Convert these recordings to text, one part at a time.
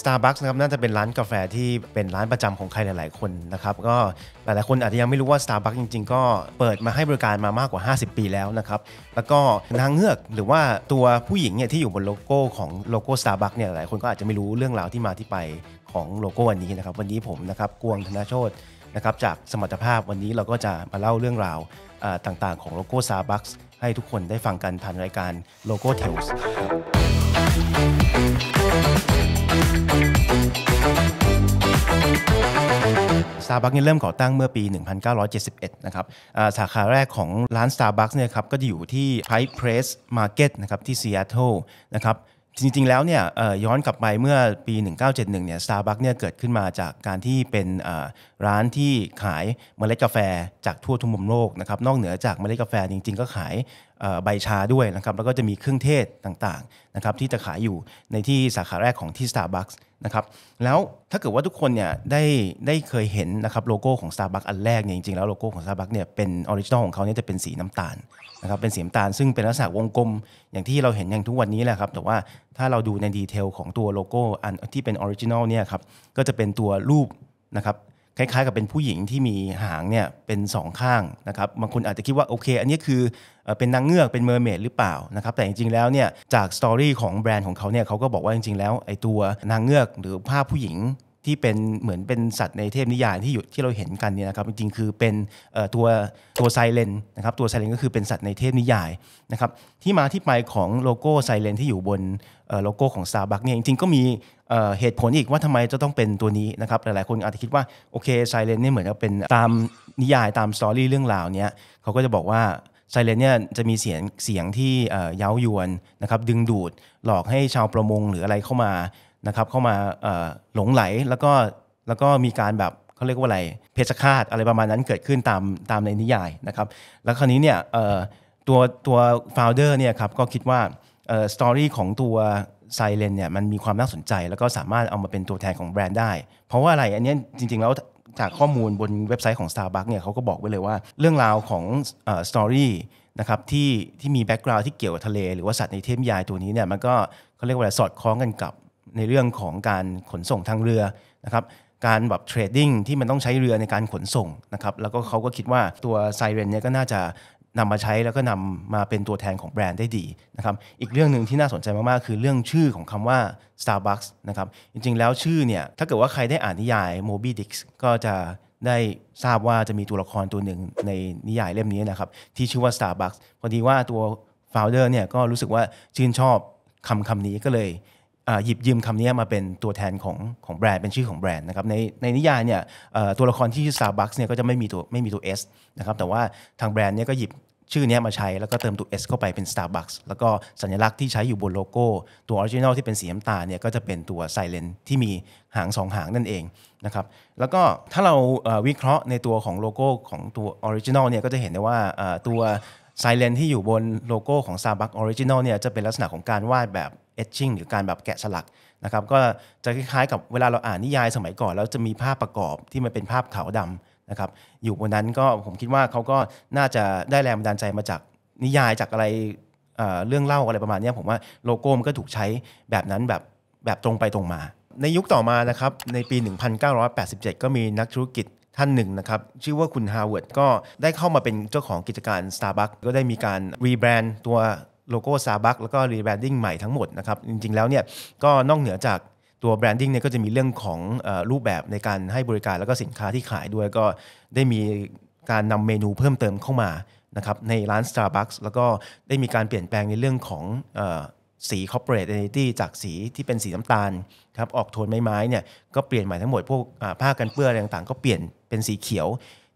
Starbucks นะครับน่าจะเป็นร้านกาแฟที่เป็นร้านประจำของใครหลาย ๆ คนนะครับก็หลายๆ คนอาจจะยังไม่รู้ว่า Starbucks จริงๆ ก็เปิดมาให้บริการมามากกว่า 50 ปีแล้วนะครับแล้วก็นางเงือกหรือว่าตัวผู้หญิงเนี่ยที่อยู่บนโลโก้ของโลโก้ Starbucks เนี่ยหลายคนก็อาจจะไม่รู้เรื่องราวที่มาที่ไปของโลโก้วันนี้นะครับวันนี้ผมนะครับกวงธนาโชตนะครับจากสมรรถภาพวันนี้เราก็จะมาเล่าเรื่องราวต่างๆของโลโก้ซาบัคให้ทุกคนได้ฟังกันผ่านรายการโลโก้เทลส์ซาร์บัคเนี่ยเริ่มก่อตั้งเมื่อปี 1971นะครับสาขาแรกของร้าน Starbucks เนี่ยครับก็จะอยู่ที่ p i p e p r e s s Market นะครับที่ซีแอตเทิลนะครับจริงๆแล้วเนี่ยย้อนกลับไปเมื่อปี 1971 เนี่ยสตาร์บัคเนี่ยเกิดขึ้นมาจากการที่เป็นร้านที่ขายเมล็ดกาแฟจากทั่วทุกมุมโลกนะครับนอกเหนือจากเมล็ดกาแฟ จริง ๆ ก็ขายใบชาด้วยนะครับแล้วก็จะมีเครื่องเทศต่างๆนะครับที่จะขายอยู่ในที่สาขาแรกของที่ Starbucks นะครับแล้วถ้าเกิดว่าทุกคนเนี่ยได้ได้เคยเห็นนะครับโลโก้ของ Starbucks อันแรกเนี่ยจริงๆแล้วโลโก้ของ Starbucks เนี่ยเป็นออริจินอลของเขาเนี่ยจะเป็นสีน้ำตาลนะครับเป็นสีน้ำตาล ซึ่งเป็นลักษณะวงกลมอย่างที่เราเห็นอย่างทุกวันนี้แหละครับแต่ว่าถ้าเราดูในดีเทลของตัวโลโก้ อันที่เป็นออริจินอลเนี่ยครับก็จะเป็นตัวรูปนะครับคล้ายๆ กับเป็นผู้หญิงที่มีหางเนี่ยเป็นสองข้างนะครับบางคนอาจจะคิดว่าโอเคอันนี้คือเป็นนางเงือกเป็นเมอร์เมดหรือเปล่านะครับแต่จริงๆแล้วเนี่ยจากสตอรี่ของแบรนด์ของเขาเนี่ยเขาก็บอกว่าจริงๆแล้วไอ้ตัวนางเงือกหรือภาพผู้หญิงที่เป็นเหมือนเป็นสัตว์ในเทพนิยายที่อยู่ที่เราเห็นกันเนี่ยนะครับ จริงๆ คือเป็นตัวตัวไซเลนนะครับ ตัวไซเลนก็คือเป็นสัตว์ในเทพนิยายนะครับ ที่มาที่ไปของโลโก้ไซเลนที่อยู่บนโลโก้ของ Starbucks เนี่ย จริงๆ ก็มีเหตุผลอีกว่าทำไมจะต้องเป็นตัวนี้นะครับ หลายๆ คนอาจจะคิดว่าโอเคไซเลนเนี่ยเหมือนจะเป็นตามนิยายตามสตอรี่เรื่องราวเนี่ยเขาก็จะบอกว่าไซเลนเนี่ยจะมีเสียงเสียงที่เย้ายวนนะครับดึงดูดหลอกให้ชาวประมงหรืออะไรเข้ามานะครับเข้ามาหลงไหลแล้วก็แล้วก็มีการแบบเขาเรียกว่าอะไรเพชฌฆาต อะไรประมาณนั้นเกิดขึ้นตามตามในนิยายนะครับแล้วคราวนี้เนี่ยตัวตัวฟาวเดอร์เนี่ยครับก็คิดว่าสตอรี่ของตัวไซเลนเนี่ยมันมีความน่าสนใจ แล้วก็สามารถเอามาเป็นตัวแทนของแบรนด์ได้ เพราะว่าอะไรอันนี้จริงๆแล้วจากข้อมูลบนเว็บไซต์ของ Starbucks เนี่ยเขาก็บอกไว้เลยว่าเรื่องราวของสตอรี่นะครับที่ที่มีแบ็กกราวด์ที่เกี่ยวกับทะเล หรือว่าสัตว์ในเทพยายตัวนี้เนี่ยมันก็เขาเรียกว่าสอดคล้องกันกับในเรื่องของการขนส่งทางเรือนะครับ การแบบเทรดดิ้งที่มันต้องใช้เรือในการขนส่งนะครับ แล้วก็เขาก็คิดว่าตัวไซเรนเนี่ยก็น่าจะนำมาใช้แล้วก็นำมาเป็นตัวแทนของแบรนด์ได้ดีนะครับ อีกเรื่องหนึ่งที่น่าสนใจมาก ๆ คือเรื่องชื่อของคำว่า Starbucks นะครับ จริงๆแล้วชื่อเนี่ยถ้าเกิดว่าใครได้อ่านนิยาย Moby Dick ก็จะได้ทราบว่าจะมีตัวละครตัวหนึ่งในนิยายเล่มนี้นะครับที่ชื่อว่า Starbucks พอดีว่าตัว f o u ดอร์เนี่ยก็รู้สึกว่าชื่นชอบคำคำนี้ก็เลยหยิบยืมคำนี้มาเป็นตัวแทนของของแบรนด์ เป็นชื่อของแบรนด์นะครับในในนิยายเนี่ยตัวละครที่ชื่อ Starbucks เนี่ยก็จะไม่มีตัวไม่มีตัว S นะครับแต่ว่าทางแบรนด์เนี่ยก็หยิบชื่อนี้มาใช้แล้วก็เติมตัว S เข้าไปเป็น Starbucks แล้วก็สัญลักษณ์ที่ใช้อยู่บนโลโก้ ตัวออริจินอลที่เป็นสีน้ำตาลเนี่ยก็จะเป็นตัวไซเลนที่มีหางสองหางนั่นเองนะครับแล้วก็ถ้าเราวิเคราะห์ในตัวของโลโก้ของตัวออริจินอลเนี่ยก็จะเห็นได้ว่าตัวไซเลนที่อยู่บนโลโก้ของ Starbucks Original เนี่ยจะเป็นลักษณะของการวาดแบบเอชชิ่งหรือการแบบแกะสลักนะครับก็จะคล้ายๆ กับเวลาเราอ่านนิยายสมัยก่อน แล้วจะมีภาพประกอบที่มันเป็นภาพขาวดำนะครับอยู่บนนั้นก็ผมคิดว่าเขาก็น่าจะได้แรงบันดาลใจมาจากนิยายจากอะไรเรื่องเล่าอะไรประมาณนี้ผมว่าโลโก้มันก็ถูกใช้แบบนั้นแบบแบบตรงไปตรงมา ในยุคต่อมานะครับในปี 1987 ก็มีนักธุรกิจท่านหนึ่งนะครับ ชื่อว่าคุณฮาวเวิร์ดก็ได้เข้ามาเป็นเจ้าของกิจการ Starbucks ก็ได้มีการรีแบรนด์ตัวโลโก้ Starbucks แล้วก็รีแบรนดิ้งใหม่ทั้งหมดนะครับ จริงๆแล้วเนี่ยก็นอกเหนือจากตัวแบรนดิ้งเนี่ยก็จะมีเรื่องของรูปแบบในการให้บริการแล้วก็สินค้าที่ขายด้วยก็ได้มีการนำเมนูเพิ่มเติมเข้ามานะครับในร้าน Starbucks แล้วก็ได้มีการเปลี่ยนแปลงในเรื่องของสี corporate identity จากสีที่เป็นสีน้ำตาลครับออกโทนไม้ๆเนี่ยก็เปลี่ยนใหม่ทั้งหมดพวกผ้ากันเปื้อนอะไรต่างๆก็เปลี่ยนเป็นสีเขียว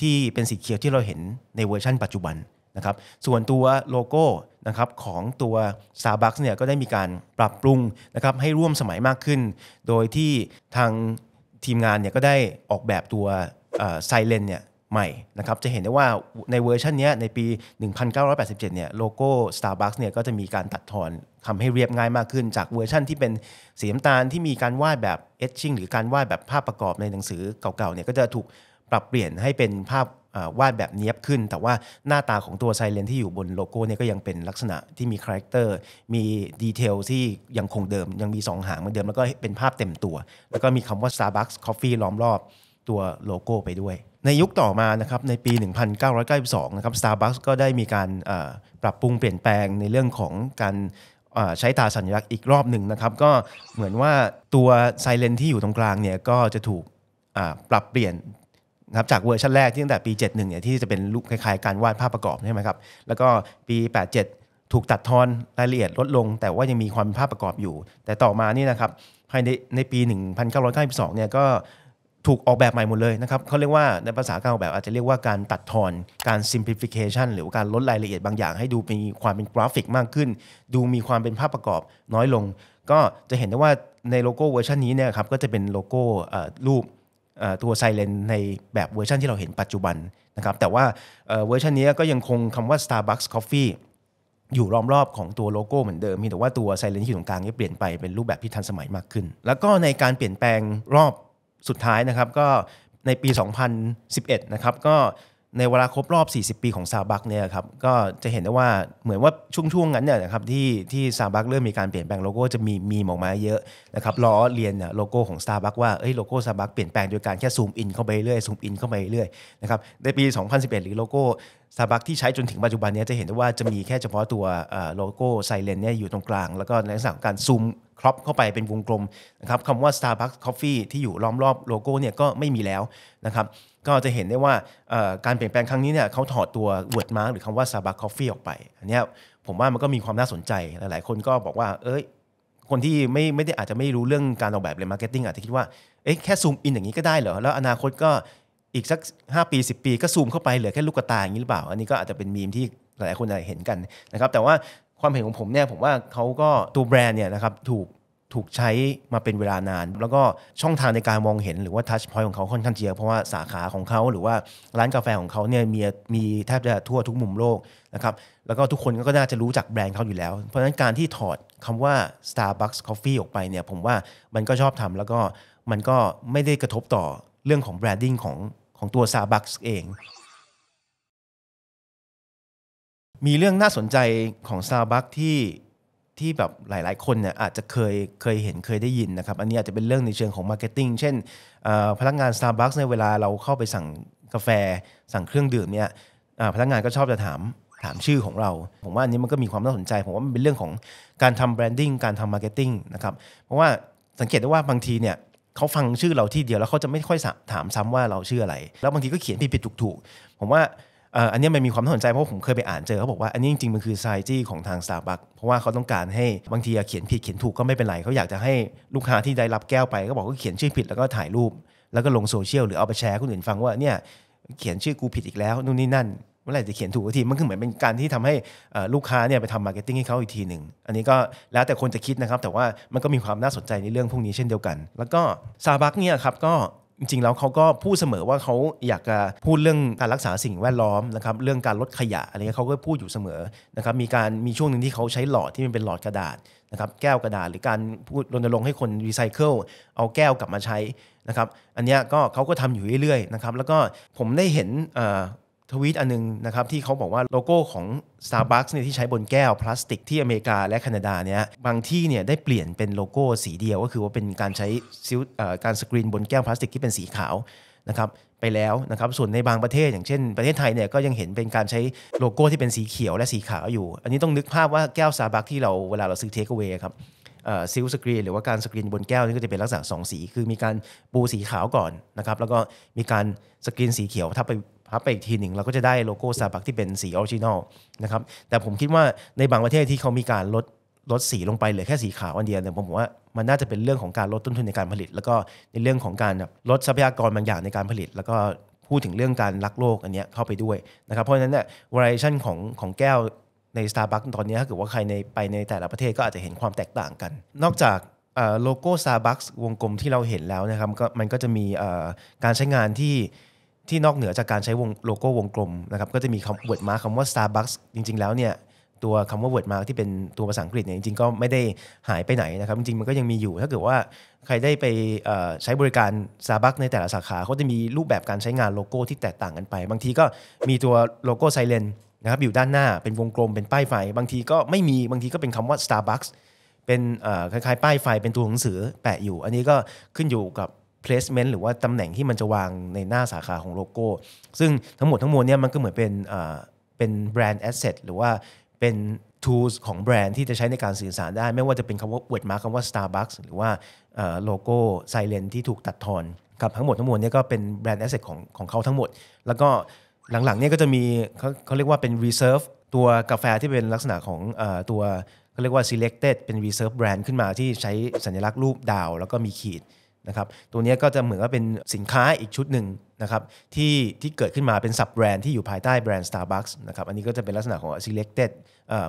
ที่เป็นสีเขียวที่เราเห็นในเวอร์ชั่นปัจจุบันนะครับส่วนตัวโลโก้นะครับของตัว Starbucks เนี่ยก็ได้มีการปรับปรุงนะครับให้ร่วมสมัยมากขึ้น โดยที่ทางทีมงานเนี่ยก็ได้ออกแบบตัวไซเลนเนี่ยใหม่นะครับจะเห็นได้ว่าในเวอร์ชันนี้ในปี 1987 เนี่ยโลโก้ Starbucks เนี่ยก็จะมีการตัดทอนทำให้เรียบง่ายมากขึ้นจากเวอร์ชั่นที่เป็นสีน้ำตาลที่มีการวาดแบบเอชชิ่งหรือการวาดแบบภาพประกอบในหนังสือเก่าๆเนี่ยก็จะถูกปรับเปลี่ยนให้เป็นภาพวาดแบบเนี้ยบขึ้น แต่ว่าหน้าตาของตัวไซเลนที่อยู่บนโลโก้เนี่ยก็ยังเป็นลักษณะที่มีคาแรคเตอร์มีดีเทลที่ยังคงเดิมยังมี2หางเหมือนเดิม แล้วก็เป็นภาพเต็มตัว แล้วก็มีคำว่า Starbucks Coffee ล้อมรอบตัวโลโก้ไปด้วย ในยุคต่อมานะครับในปี 1992นะครับ Starbucks ก็ได้มีการปรับปรุงเปลี่ยนแปลงในเรื่องของการใช้ตาสัญลักษณ์อีกรอบหนึ่งนะครับ ก็เหมือนว่าตัวไซเลนที่อยู่ตรงกลางเนี่ย ก็จะถูกปรับเปลี่ยนนะครับจากเวอร์ชันแรกที่ตั้งแต่ปี71เนี่ยที่จะเป็นูคล้ายๆการวาดภาพประกอบใช่ไหมครับแล้วก็ปี 87 ถูกตัดทอนรายละเอียดลดลง แต่ว่ายังมีความภาพประกอบอยู่ แต่ต่อมานี่นะครับภายในในปี 1992 เนี่ยก็ถูกออกแบบใหม่หมดเลยนะครับเขาเรียกว่า ในภาษาการออกแบบอาจจะเรียกว่าการตัดทอนการ simplification หรือการลดรายละเอียดบางอย่าง ให้ดูมีความเป็นกราฟิกมากขึ้น ดูมีความเป็นภาพประกอบน้อยลง ก็จะเห็นได้ว่าในโลโก้เวอร์ชันนี้เนี่ยครับก็จะเป็นโลโก้รูปตัวไซเลนในแบบเวอร์ชันที่เราเห็นปัจจุบันนะครับแต่ว่าเวอร์ชันนี้ก็ยังคงคำว่า Starbucks Coffee อยู่ล้อมรอบของตัวโลโก้เหมือนเดิมมีแต่ว่าตัวไซเลนที่อยู่ตรงกลางนี่เปลี่ยนไปเป็นรูปแบบที่ทันสมัยมากขึ้น แล้วก็ในการเปลี่ยนแปลงรอบสุดท้ายนะครับก็ในปี 2011นะครับก็ในเวลาครบรอบ 40 ปีของซาบักเนี่ยครับก็จะเห็นได้ว่าเหมือนว่าช่วงๆนั้นเนี่ยนะครับที่ที่ซาบักเริ่มมีการเปลี่ยนแปลงโลโก้ จะมีมีออกมาเยอะนะครับล้อเลียนเนี่ยโลโก้ของซาบักว่าเอ้ยโลโก้ซาบักเปลี่ยนแปลงโดยการแค่ซูมอินเข้าไปเรื่อยซูมอินเข้าไปเรื่อยนะครับในปี 2011 หรือโลโก้ t a r b u c k ที่ใช้จนถึงปัจจุบันนี้จะเห็นได้ว่าจะมีแค่เฉพาะตัวโลโก้ไซเลนเนี่ยอยู่ตรงกลางแล้วก็ในลักษณะการซูมครอปเข้าไปเป็นวงกลมนะครับคำว่า Starbucks Coffee ที่อยู่ล้อมรอบโลโก้เนี่ยก็ไม่มีแล้วนะครับก็จะเห็นได้ว่าการเปลี่ยนแปลงครั้งนี้เนี่ยเขาถอดตัว word mark หรือคำว่า Starbucks Coffee ออกไปอันนี้ผมว่ามันก็มีความน่าสนใจหลายๆ คนก็บอกว่า เอ้ยคนที่ไม่ไม่ได้อาจจะไม่รู้เรื่องการออกแบบเลยมาร์เก็ตติ้งอาจจะคิดว่าเอ้ยแค่ซูมอินอย่างนี้ก็ได้เหรอแล้วอนาคตก็อีกสัก5 ปี 10 ปีก็ซูมเข้าไปเหลือแค่ลูกตาอย่างนี้หรือเปล่า อันนี้ก็อาจจะเป็นมีมที่หลายคนอาจจะเห็นกันนะครับแต่ว่าความเห็นของผมเนี่ยผมว่าเขาก็ตัวแบรนด์เนี่ยนะครับถูกถูกใช้มาเป็นเวลานาน แล้วก็ช่องทางในการมองเห็นหรือว่าทัชพอยต์ของเขาค่อนข้างเยอะเพราะว่าสาขาของเขาหรือว่าร้านกาแฟของเขาเนี่ยมีมีแทบจะทั่วทุกมุมโลกนะครับแล้วก็ทุกคนก็น่าจะรู้จักแบรนด์เขาอยู่แล้ว เพราะฉะนั้นการที่ถอดคำว่า Starbucks Coffee ออกไปเนี่ยผมว่ามันก็ชอบทำแล้วก็มันก็ไม่ได้กระทบต่อเรื่องของแบรนดิ้งของของตัว Starbucks เอง มีเรื่องน่าสนใจของ Starbucks ที่ที่แบบหลายๆ คนเนี่ยอาจจะเคยเคยเห็นเคยได้ยินนะครับ อันนี้อาจจะเป็นเรื่องในเชิงของมาร์เก็ตติ้ง เช่น พนักงาน Starbucks ในเวลาเราเข้าไปสั่งกาแฟ สั่งเครื่องดื่มเนี่ยพนักงานก็ชอบจะถามถามชื่อของเรา ผมว่าอันนี้มันก็มีความน่าสนใจ ผมว่ามันเป็นเรื่องของการทำแบรนดิ้งการทำมาร์เก็ตติ้งนะครับ เพราะว่าสังเกตได้ว่าบางทีเนี่ยเขาฟังชื่อเราที่เดียว แล้วเขาจะไม่ค่อยถามซ้ำว่าเราชื่ออะไรแล้วบางทีก็เขียนผิดผิดถูกถูกผมว่าอันนี้มันมีความสนใจเพราะผมเคยไปอ่านเจอเขาบอกว่าอันนี้จริงๆมันคือไซจี้ของทางสตาร์บัคเพราะว่าเขาต้องการให้บางทีเขียนผิดเขียนถูกก็ไม่เป็นไรเขาอยากจะให้ลูกค้าที่ได้รับแก้วไป ก็บอกว่าเขียนชื่อผิดแล้วก็ถ่ายรูป แล้วก็ลงโซเชียลหรือเอาไปแชร์คนอื่นฟังว่าเนี่ยเขียนชื่อกูผิดอีกแล้วนู่นนี่นั่นมื่อไหร่จะเขียนถูกทีมันคือเหมือนเป็นการที่ทำให้ลูกค้าเนี่ยไปทำมาร์เก็ตติ้งให้เขาอีกทีหนึ่งอันนี้ก็แล้วแต่คนจะคิดนะครับ แต่ว่ามันก็มีความน่าสนใจในเรื่องพวกนี้เช่นเดียวกัน แล้วก็ซาบักเนี่ยครับก็จริงๆแล้วเขาก็พูดเสมอว่าเขาอยากจะพูดเรื่องการรักษาสิ่งแวดล้อมนะครับ เรื่องการลดขยะอะไรเงี้ยเขาก็พูดอยู่เสมอนะครับ มีการมีช่วงหนึ่งที่เขาใช้หลอดที่มันเป็นหลอดกระดาษนะครับ แก้วกระดาษหรือการพูดรณรงค์ให้คนรีไซเคิลเอาแก้วกลับมาใช้นะครับ อันนี้ก็เขาก็ทำอยู่เรื่อยๆนะครับแล้วก็ผมได้เห็นทวีตอันนึงนะครับที่เขาบอกว่าโลโก้ของ Starbucks เนี่ยที่ใช้บนแก้วพลาสติกที่อเมริกาและแคนาดาเนี่ยบางที่เนี่ยได้เปลี่ยนเป็นโลโก้สีเดียวก็คือว่าเป็นการใช้การสกรีนบนแก้วพลาสติกที่เป็นสีขาวนะครับไปแล้วนะครับส่วนในบางประเทศ อย่างเช่นประเทศไทยเนี่ยก็ยังเห็นเป็นการใช้โลโก้ที่เป็นสีเขียวและสีขาวอยู่ อันนี้ต้องนึกภาพว่าแก้วซาบักที่เราเวลาเราซื้อเทคเวย์ครับซิลสกรีนหรือว่าการสกรีนบนแก้วนี่ก็จะเป็นลักษณะสองสี คือมีการปูสีขาวก่อนนะครับแล้วก็มีการสกรีนสีเขียวทับไปพับไปอีกทีหนึ่งเราก็จะได้โลโก้ซาบักที่เป็นสีออริจินอลนะครับแต่ผมคิดว่าในบางประเทศที่เขามีการลดลดสีลงไปเหลือแค่สีขาวอันเดียวเนี่ยผมว่ามันน่าจะเป็นเรื่องของการลดต้นทุนในการผลิต แล้วก็ในเรื่องของการลดทรัพยากรบางอย่างในการผลิต แล้วก็พูดถึงเรื่องการรักโลก อันนี้เข้าไปด้วยนะครับเพราะฉะนั้นเนี่ยวอร์ชันของของแก้วใน Starbucks ตอนนี้ถ้าเกิดว่าใครในไปในแต่ละประเทศก็อาจจะเห็นความแตกต่างกัน นอกจากโลโก้ Starbucks วงกลมที่เราเห็นแล้วนะครับมันก็จะมีการใช้งานที่ที่นอกเหนือจากการใช้วงโลโก้วงกลมนะครับก็จะมีคำเวิร์ดมาคำว่า Starbucks จริงๆ แล้วเนี่ยตัวคำว่า word mark ที่เป็นตัวภาษาอังกฤษเนี่ยจริงๆ ก็ไม่ได้หายไปไหนนะครับจริงๆมันก็ยังมีอยู่ถ้าเกิดว่าใครได้ไปใช้บริการ Starbucks ในแต่ละสาขาเขาจะมีรูปแบบการใช้งานโลโก้ที่แตกต่างกันไป บางทีก็มีตัวโลโก้ไซเลนนะครับอยู่ด้านหน้าเป็นวงกลมเป็นป้ายไฟ บางทีก็ไม่มีบางทีก็เป็นคำว่า Starbucks เป็นคล้ายๆ ป้ายไฟเป็นตัวหนังสือแปะอยู่ อันนี้ก็ขึ้นอยู่กับ placement หรือว่าตำแหน่งที่มันจะวางในหน้าสาขาของโลโก้ ซึ่งทั้งหมดทั้งมวลเนี่ยมันก็เหมือนเป็นเป็นแบรนด์แอสเซทหรือว่าเป็น tools ของแบรนด์ที่จะใช้ในการสื่อสารได้ ไม่ว่าจะเป็นคำว่าเวิร์ดมาร์คำว่า Starbucks หรือว่าโลโก้ไซเลนที่ถูกตัดทอนครับทั้งหมดทั้งมวลเนี่ยก็เป็นแบรนด์แอสเซทของของเขาทั้งหมด แล้วก็หลังๆเนี่ยก็จะมีเขาเขาเรียกว่าเป็น reserve ตัวกาแฟที่เป็นลักษณะของอตัวเขาเรียกว่า selected เป็น reserve brand ขึ้นมาที่ใช้สัญลักษณ์รูปดาว แล้วก็มีขีดนะครับตัวนี้ก็จะเหมือนว่าเป็นสินค้าอีกชุดหนึ่งนะครับที่ที่เกิดขึ้นมาเป็นสับแบรนด์ที่อยู่ภายใต้แบรนด์ Starbucks นะครับอันนี้ก็จะเป็นลักษณะของ selected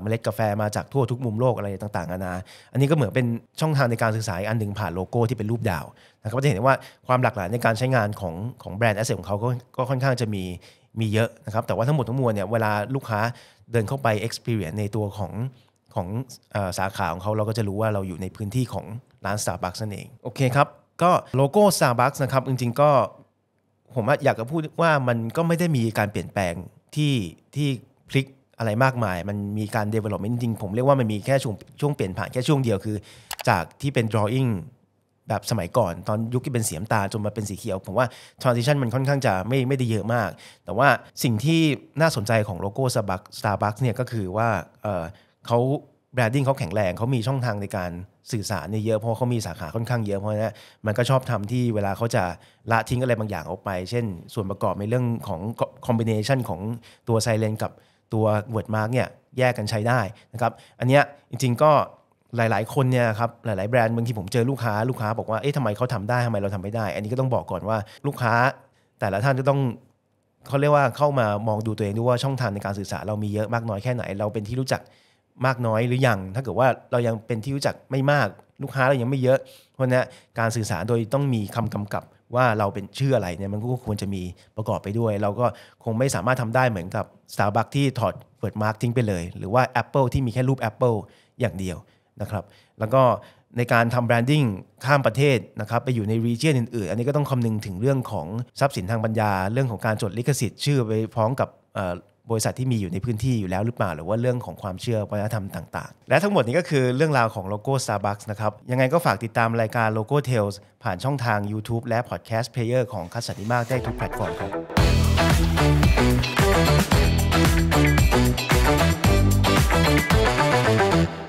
เมล็ดกาแฟมาจากทั่วทุกมุมโลกอะไรต่างๆนานาอันนี้ก็เหมือนเป็นช่องทางในการสื่อสารอันหนึ่งผ่านโลโก้ที่เป็นรูปดาวนะครับก็จะเห็นว่าความหลากหลายในการใช้งานของของแบรนด์แอสเซทของเขาก็ก็ค่อนข้างจะมีมีเยอะนะครับแต่ว่าทั้งหมดทั้งมวลเนี่ยเวลาลูกค้าเดินเข้าไป experience ในตัวของของสาขาของเขาเราก็จะรู้ว่าเราอยู่ในพื้นที่ของร้าน Starbucks นั่นเองโอเคครับก็โลโก้ Starbucks นะครับจริงๆก็ผมอยากจะพูดว่ามันก็ไม่ได้มีการเปลี่ยนแปลงที่ที่พลิกอะไรมากมาย มันมีการ development จริง ผมเรียกว่ามันมีแค่ช่วงช่วงเปลี่ยนผ่านแค่ช่วงเดียวคือจากที่เป็น drawing แบบสมัยก่อน ตอนยุคที่เป็นสีน้ำตา จนมาเป็นสีเขียว ผมว่า transition มันค่อนข้างจะไม่ไม่ได้เยอะมาก แต่ว่าสิ่งที่น่าสนใจของโลโก้ Starbucks เนี่ยก็คือว่าเเขาแบรนดิ้งเขาแข็งแรงเขามีช่องทางในการสื่อสารเนี่ยเยอะเพราะเขามีสาขาค่อนข้างเยอะเพราะนะมันก็ชอบทำที่เวลาเขาจะละทิ้งอะไรบางอย่างออกไป เช่นส่วนประกอบในเรื่องของคอมบิเนชันของตัวไซเลนกับตัวเวิร์ดมาร์กเนี่ยแยกกันใช้ได้นะครับอันนี้จริงๆก็หลายๆคนเนี่ยครับหลายๆแบรนด์บางทีผมเจอลูกค้าลูกค้า บอกว่าเอ๊ะทำไมเขาทำได้ทำไมเราทำไม่ได้ อันนี้ก็ต้องบอกก่อนว่าลูกค้าแต่ละท่านจะต้องเขาเรียกว่าเข้ามามองดูตัวเองดูว่าช่องทางในการสื่อสารเรามีเยอะมากน้อยแค่ไหนเราเป็นที่รู้จักมากน้อยหรือยังถ้าเกิดว่าเรายังเป็นที่รู้จักไม่มากลูกค้าเรายังไม่เยอะ เพราะนั้นการสื่อสารโดยต้องมีคำกำกับว่าเราเป็นชื่ออะไรเนี่ยมันก็ควรจะมีประกอบไปด้วย เราก็คงไม่สามารถทำได้เหมือนกับ Starbucks ที่ถอดเปิดมาร์กทิ้งไปเลย หรือว่า Apple ที่มีแค่รูป Apple อย่างเดียวนะครับแล้วก็ในการทำแบรนดิ้งข้ามประเทศนะครับไปอยู่ในรีเจียนอื่นๆ อันนี้ก็ต้องคำนึงถึงเรื่องของทรัพย์สินทางปัญญา เรื่องของการจดลิขสิทธิ์ชื่อไปพร้อมกับบริษัทที่มีอยู่ในพื้นที่อยู่แล้วหรือเปล่าหรือว่าเรื่องของความเชื่อวัฒนธรรมต่าง ๆ และทั้งหมดนี้ก็คือเรื่องราวของโลโก้ Starbucks นะครับ ยังไงก็ฝากติดตามรายการโลโก้ Tales ผ่านช่องทาง YouTube และ Podcast Player ของคัสสันติมาก ได้ทุกแพลตฟอร์มครับ thank you